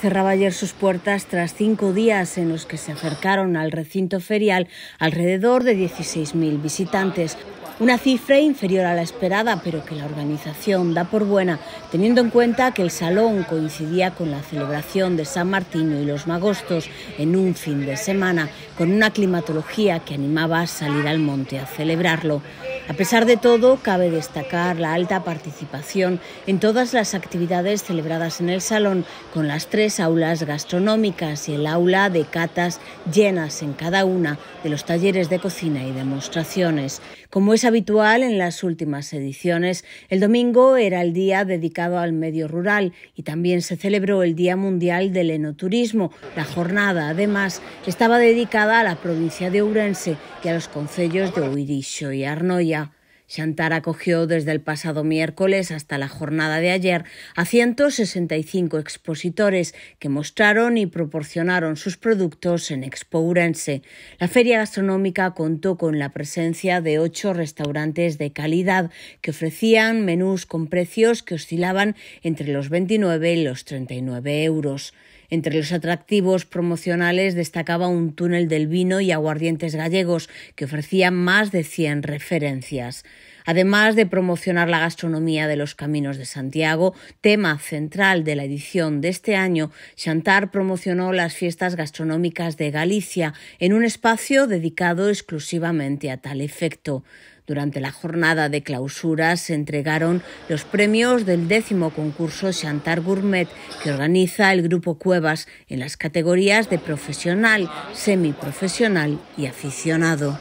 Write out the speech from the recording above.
cerraba ayer sus puertas tras cinco días en los que se acercaron al recinto ferial alrededor de 16.000 visitantes, una cifra inferior a la esperada, pero que la organización da por buena, teniendo en cuenta que el salón coincidía con la celebración de San Martín y los Magostos en un fin de semana, con una climatología que animaba a salir al monte a celebrarlo. A pesar de todo, cabe destacar la alta participación en todas las actividades celebradas en el salón, con las tres aulas gastronómicas y el aula de catas llenas en cada una de los talleres de cocina y demostraciones. Como es habitual en las últimas ediciones, el domingo era el día dedicado al medio rural y también se celebró el Día Mundial del Enoturismo. La jornada, además, estaba dedicada a la provincia de Ourense y a los concellos de Uirixo y Arnoia. Chantar acogió desde el pasado miércoles hasta la jornada de ayer a 165 expositores que mostraron y proporcionaron sus productos en Expo La feria gastronómica contó con la presencia de ocho restaurantes de calidad que ofrecían menús con precios que oscilaban entre los 29 y los 39 euros. Entre los atractivos promocionales destacaba un túnel del vino y aguardientes gallegos que ofrecía más de 100 referencias además de promocionar la gastronomía de los caminos de Santiago, tema central de la edición de este año, Chantar promocionó las fiestas gastronómicas de Galicia en un espacio dedicado exclusivamente a tal efecto. Durante la jornada de clausura se entregaron los premios del décimo concurso Chantar Gourmet que organiza el Grupo Cuevas en las categorías de profesional, semiprofesional y aficionado.